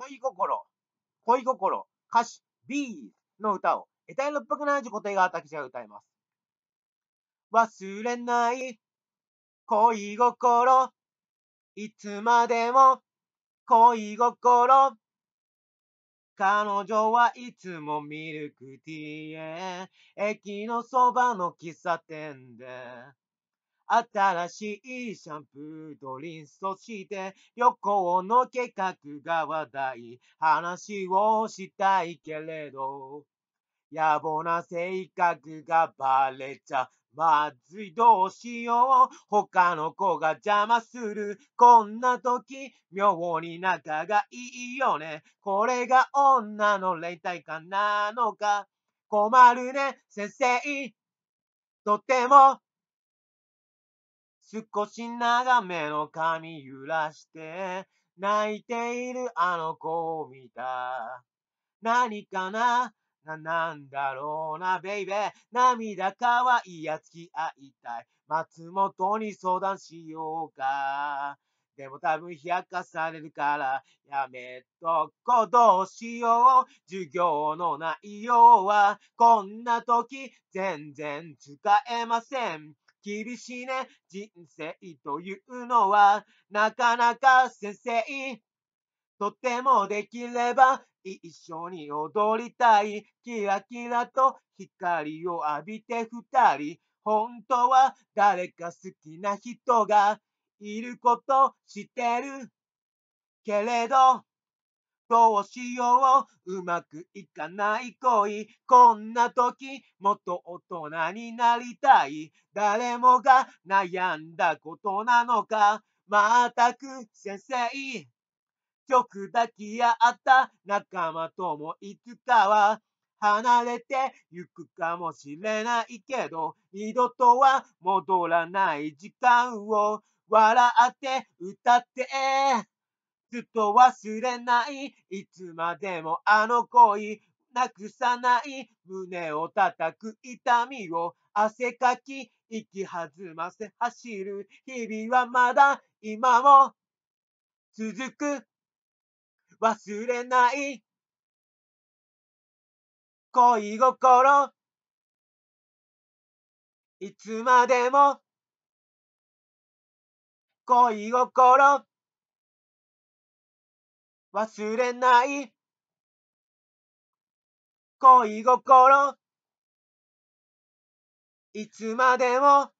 恋心、恋心、歌詞、B の歌を、得体6 7固定が私が歌います。忘れない、恋心、いつまでも、恋心。彼女はいつもミルクティーへ、駅のそばの喫茶店で。新しいシャンプードリンスそして旅行の計画が話題話をしたいけれど野暮な性格がバレちゃまずいどうしよう他の子が邪魔するこんな時妙に仲がいいよねこれが女の霊体感なのか困るね先生とても少し長めの髪揺らして、泣いているあの子を見た。何かなな、なんだろうな、ベイベー。涙かわいいや付き合いたい。松本に相談しようか。でも多分冷やかされるから、やめとこどうしよう。授業の内容は、こんな時、全然使えません。厳しいね。人生というのは、なかなか先生。とてもできれば、一緒に踊りたい。キラキラと光を浴びて二人。本当は誰か好きな人がいることしてる。けれど、どうしよううまくいかない恋こんな時もっと大人になりたい誰もが悩んだことなのかまたく先生曲だけやった仲間ともいつかは離れてゆくかもしれないけど二度とは戻らない時間を笑って歌ってずっと忘れないいつまでもあの恋なくさない胸を叩く痛みを汗かき息弾ませ走る日々はまだ今も続く忘れない恋心いつまでも恋心忘れない恋心いつまでも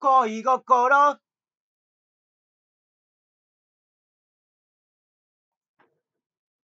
恋心